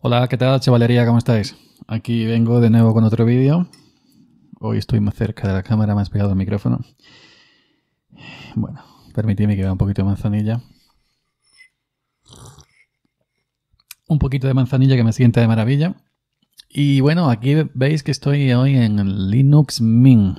Hola, ¿qué tal chavalería? ¿Cómo estáis? Aquí vengo de nuevo con otro vídeo. Hoy estoy más cerca de la cámara, más pegado al micrófono. Bueno, permitidme que vea un poquito de manzanilla. Un poquito de manzanilla que me sienta de maravilla. Y bueno, aquí veis que estoy hoy en Linux Mint.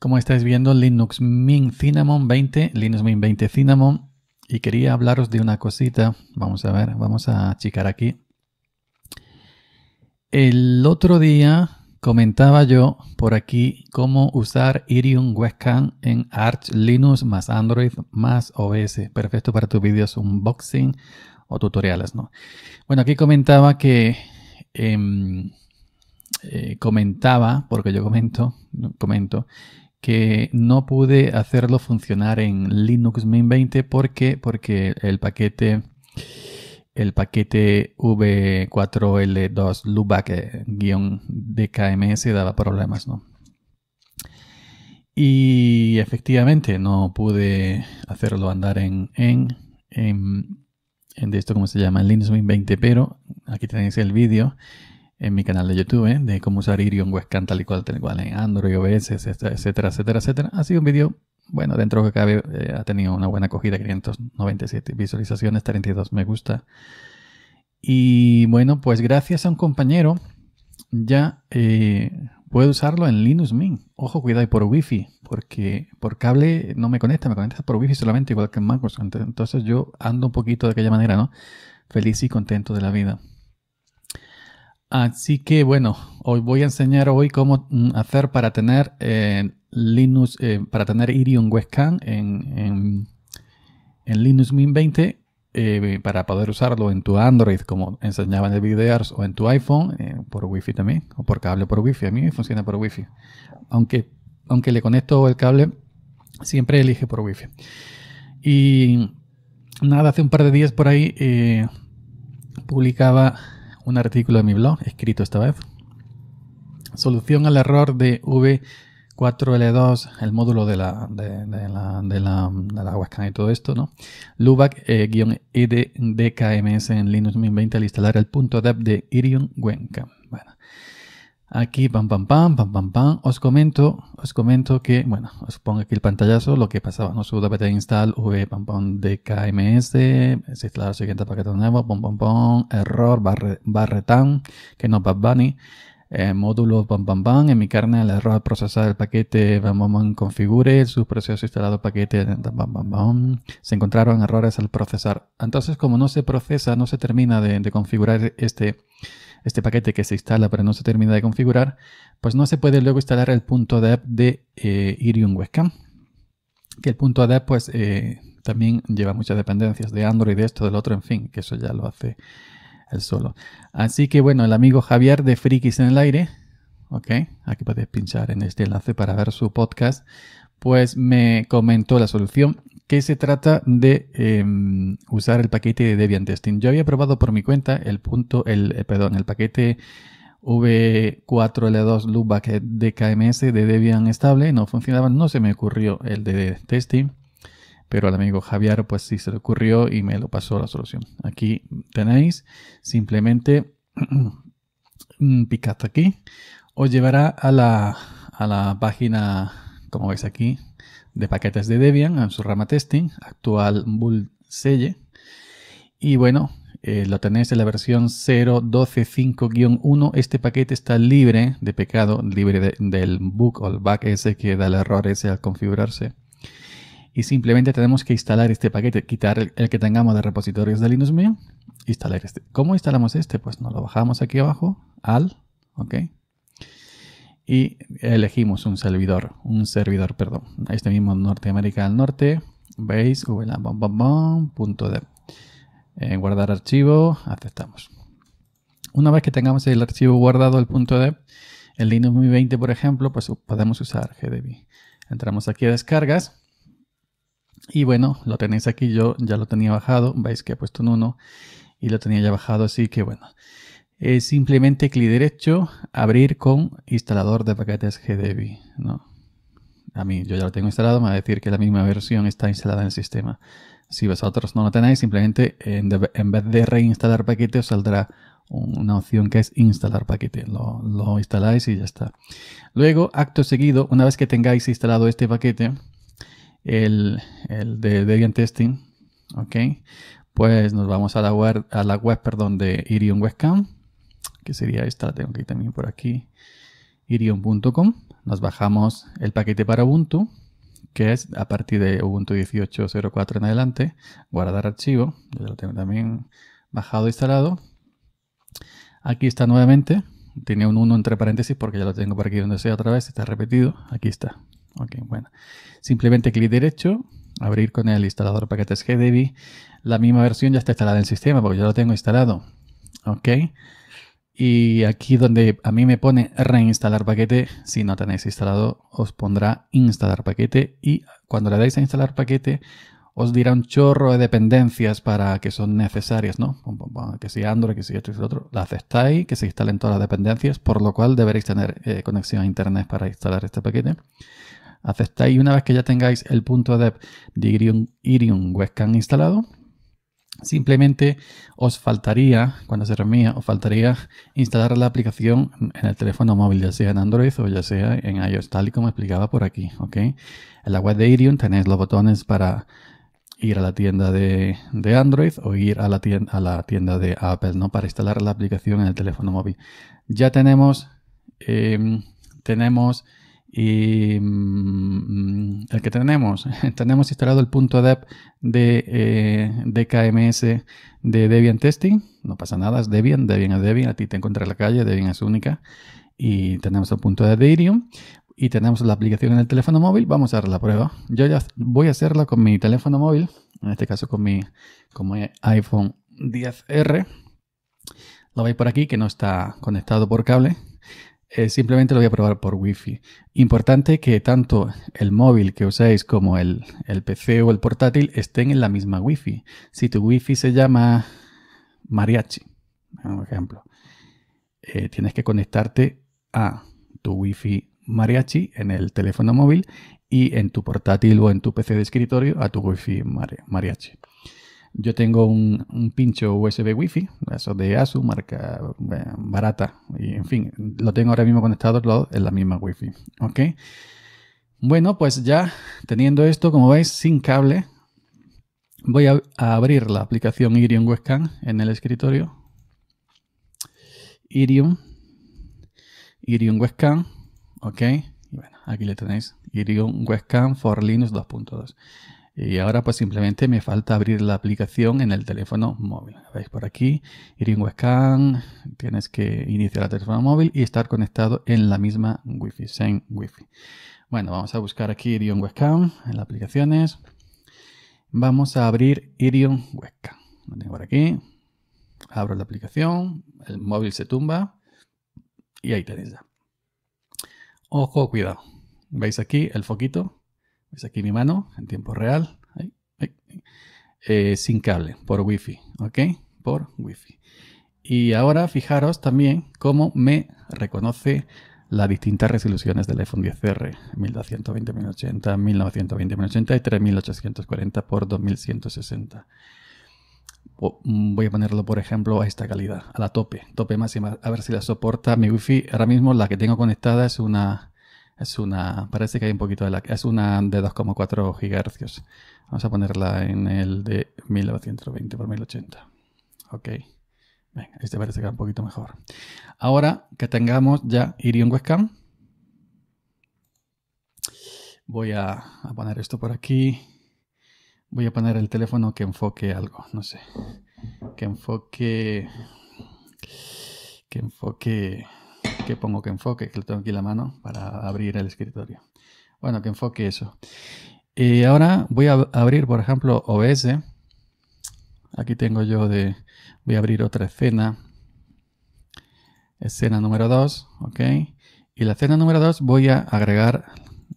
Como estáis viendo, Linux Mint Cinnamon 20, Linux Mint 20 Cinnamon y quería hablaros de una cosita. Vamos a ver, vamos a achicar aquí. El otro día comentaba yo por aquí cómo usar Irium Webcam en Arch Linux más Android más OBS, Perfecto para tus vídeos unboxing o tutoriales, ¿no? Bueno, aquí comentaba que... Em, eh, comentaba, porque yo comento, comento que no pude hacerlo funcionar en Linux Mint 20 porque, porque el paquete el paquete v4l2 lubac-dkms eh, daba problemas, ¿no? Y efectivamente no pude hacerlo andar en, en, en, de esto, como se llama? En Linux Mint 20, pero aquí tenéis el vídeo en mi canal de YouTube, ¿eh? de cómo usar Irion Webcam tal y cual, en Android, OBS, etcétera, etcétera, etcétera. Ha sido un vídeo, bueno, dentro de que cabe, eh, ha tenido una buena acogida, 597 visualizaciones, 32 me gusta. Y bueno, pues gracias a un compañero ya eh, puedo usarlo en Linux Mint. Ojo, cuidado, y por Wi-Fi, porque por cable no me conecta, me conecta por Wi-Fi solamente, igual que en Microsoft. Entonces yo ando un poquito de aquella manera, ¿no? Feliz y contento de la vida. Así que bueno, hoy voy a enseñar hoy cómo mm, hacer para tener eh, Linux, eh, para tener Irion Webcam en, en, Linux Mint 20 eh, para poder usarlo en tu Android, como enseñaba en el video, o en tu iPhone, por Wi-Fi también, o por cable por Wi-Fi. A mí me funciona por Wi-Fi. Aunque, aunque le conecto el cable, siempre elige por Wi-Fi. Y nada, hace un par de días por ahí publicaba un artículo de mi blog, escrito esta vez. Solución al error de V4L2, el módulo de la, de, de la, de la, webcam y todo esto, ¿no? Lubac-EDKMS eh, en Linux 2020 al instalar el punto .deb de Irion Webcam. Bueno. Aquí, pam, pam, pam, pam, pam, pam, os comento, os comento que, bueno, os pongo aquí el pantallazo, lo que pasaba, ¿no? su install v, pam, pam, dkms, se instala el siguiente paquete nuevo, pam, pam, pam, error, barre, tan que no va Bunny, eh, módulo, pam, pam, pam, en mi carne, el error, procesar el paquete, pam, pam, configure, su proceso instalado paquete, pam, pam, pam, se encontraron errores al procesar. Entonces, como no se procesa, no se termina de configurar este, este paquete que se instala pero no se termina de configurar, pues no se puede luego instalar el punto .adap de eh, irion Webcam. Que el punto .adap pues eh, también lleva muchas dependencias de Android, de esto, del otro, en fin, que eso ya lo hace él solo. Así que bueno, el amigo Javier de Frikis en el Aire, ok, aquí podéis pinchar en este enlace para ver su podcast, pues me comentó la solución que se trata de em, usar el paquete de Debian Testing. Yo había probado por mi cuenta el punto, el, eh, perdón, el paquete V4L2 Loopback DKMS de Debian estable, no funcionaba, no se me ocurrió el de testing, pero al amigo Javier pues sí se le ocurrió y me lo pasó la solución. Aquí tenéis, simplemente picad aquí, os llevará a la, a la página, como veis aquí, de paquetes de Debian en su rama testing, actual bull Y bueno, eh, lo tenéis en la versión 0.12.5-1. Este paquete está libre de pecado, libre del bug o el bug ese que da el error ese al configurarse. Y simplemente tenemos que instalar este paquete, quitar el, que tengamos de repositorios de Linux Mint, instalar este. ¿Cómo instalamos este? Pues nos lo bajamos aquí abajo al, ¿ok? y elegimos un servidor, un servidor, perdón, este mismo Norteamérica del Norte, ¿Veis? Ah, punto guardar archivo, aceptamos. Una vez que tengamos el archivo guardado, el punto de el Linux 20 por ejemplo, pues podemos usar GDB. Entramos aquí a descargas. Y bueno, lo tenéis aquí, yo ya lo tenía bajado, veis que he puesto en 1 y lo tenía ya bajado, así que bueno es simplemente clic derecho, abrir con instalador de paquetes GDB. ¿no? A mí, yo ya lo tengo instalado, me va a decir que la misma versión está instalada en el sistema. Si vosotros no lo tenéis, simplemente en, vez de reinstalar paquete os saldrá una opción que es instalar paquete. Lo, instaláis y ya está. Luego, acto seguido, una vez que tengáis instalado este paquete, el, de Debian Testing, ¿ok? Pues nos vamos a la web, a la web perdón, de Irion Webcam que sería esta, la tengo aquí también por aquí, irion.com. Nos bajamos el paquete para Ubuntu, que es a partir de Ubuntu 18.04 en adelante, guardar archivo, ya lo tengo también bajado e instalado. Aquí está nuevamente, tiene un 1 entre paréntesis porque ya lo tengo por aquí donde sea otra vez, está repetido, aquí está. Ok, bueno. Simplemente clic derecho, abrir con el instalador paquetes GDB. La misma versión ya está instalada en el sistema porque ya lo tengo instalado. Ok. Y aquí donde a mí me pone reinstalar paquete, si no tenéis instalado, os pondrá instalar paquete y cuando le dais a instalar paquete os dirá un chorro de dependencias para que son necesarias, ¿no? Que si Android, que si esto y lo otro, la aceptáis, que se instalen todas las dependencias, por lo cual deberéis tener eh, conexión a internet para instalar este paquete. Aceptáis y una vez que ya tengáis el punto de Irium, Irium Webcam instalado, Simplemente os faltaría, cuando se remía, os faltaría instalar la aplicación en el teléfono móvil, ya sea en Android o ya sea en iOS, tal y como explicaba por aquí, ¿ok? En la web de Irion tenéis los botones para ir a la tienda de, Android o ir a la, tienda, a la tienda de Apple, ¿no? Para instalar la aplicación en el teléfono móvil. Ya tenemos, em, tenemos y mm, el que tenemos, tenemos instalado el punto app de eh, DKMS de Debian Testing. No pasa nada, es Debian, Debian es Debian, a ti te encuentras en la calle, Debian es única. Y tenemos el punto de Irium y tenemos la aplicación en el teléfono móvil, vamos a hacer la prueba. Yo ya voy a hacerla con mi teléfono móvil, en este caso con mi, con mi iPhone 10R. Lo veis por aquí que no está conectado por cable. Eh, simplemente lo voy a probar por Wi-Fi. Importante que tanto el móvil que usáis como el, PC o el portátil estén en la misma Wi-Fi. Si tu Wi-Fi se llama mariachi, por ejemplo, eh, tienes que conectarte a tu Wi-Fi mariachi en el teléfono móvil y en tu portátil o en tu PC de escritorio a tu Wi-Fi mariachi. Yo tengo un, pincho USB Wi-Fi, eso de ASUS, marca eh, barata. Y, en fin, lo tengo ahora mismo conectado en la misma Wi-Fi. Bueno, pues ya teniendo esto, como veis, sin cable, voy a, abrir la aplicación Irium Webcam en el escritorio. Irium. Irium Webcam. ¿Ok? Y bueno, aquí le tenéis. Irium Webcam for Linux 2.2. Y ahora pues simplemente me falta abrir la aplicación en el teléfono móvil. Veis por aquí, Scan tienes que iniciar el teléfono móvil y estar conectado en la misma Wi-Fi, same Wi-Fi. Bueno, vamos a buscar aquí Irion Webcam en las aplicaciones. Vamos a abrir Irion Webcam. Lo tengo por aquí. Abro la aplicación, el móvil se tumba y ahí tenéis ya. Ojo, cuidado. ¿Veis aquí el foquito? es aquí mi mano, en tiempo real, eh, sin cable, por wifi, ¿ok? Por wifi. Y ahora fijaros también cómo me reconoce las distintas resoluciones del iPhone 10R, 1220x1080, 1920x1080 y 3840x2160. Voy a ponerlo, por ejemplo, a esta calidad, a la tope, tope máxima, a ver si la soporta mi wifi. Ahora mismo la que tengo conectada es una es una, parece que hay un poquito de la, es una de 2,4 GHz. Vamos a ponerla en el de 1920 por 1080. Ok. Venga, este parece que va un poquito mejor. Ahora que tengamos ya Irion Webcam, voy a, poner esto por aquí. Voy a poner el teléfono que enfoque algo, no sé. Que enfoque... Que enfoque que pongo que enfoque, que lo tengo aquí la mano para abrir el escritorio. Bueno, que enfoque eso. Y eh, ahora voy a abrir, por ejemplo, os Aquí tengo yo de... Voy a abrir otra escena. Escena número 2, ¿ok? Y la escena número 2 voy a agregar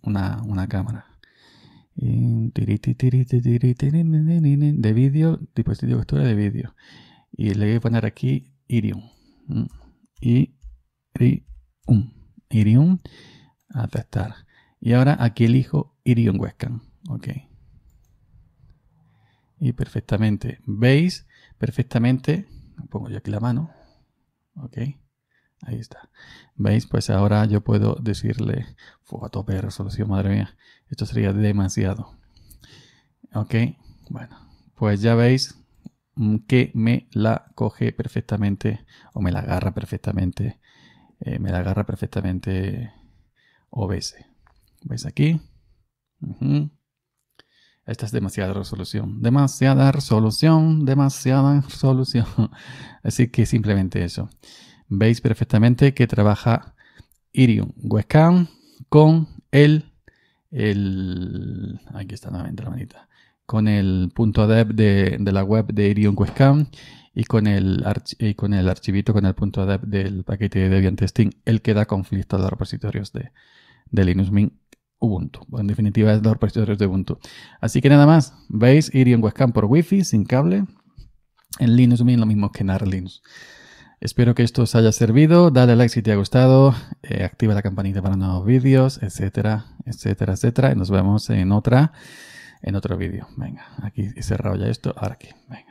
una, una cámara. De vídeo, dispositivo de de vídeo. Y le voy a poner aquí Irium. Y Um, Irium. Irium. Atestar. Y ahora aquí elijo Irium huescan Ok. Y perfectamente. ¿Veis? Perfectamente. Pongo yo aquí la mano. Ok. Ahí está. ¿Veis? Pues ahora yo puedo decirle, Fue a tope de resolución, madre mía. Esto sería demasiado. Ok. Bueno. Pues ya veis mm, que me la coge perfectamente o me la agarra perfectamente eh, me la agarra perfectamente OBS. ¿Veis aquí? Esta es demasiada resolución. Demasiada resolución, demasiada resolución. Así que simplemente eso. Veis perfectamente que trabaja Irium Webcam con el, Aquí está nuevamente la manita. Con el punto de, de la web de IRION Webcam y con el, con el archivito, con el punto del paquete de Debian-Testing, el que da conflicto a los repositorios de, Linux Mint Ubuntu. En definitiva, es los repositorios de Ubuntu. Así que nada más, veis Ir en Webcam por Wi-Fi, sin cable. En Linux Mint lo mismo que en AR Espero que esto os haya servido. Dale like si te ha gustado. Eh, activa la campanita para nuevos vídeos, etcétera, etcétera, etcétera. Y nos vemos en otra, en otro vídeo. Venga, aquí he cerrado ya esto. Ahora aquí, venga.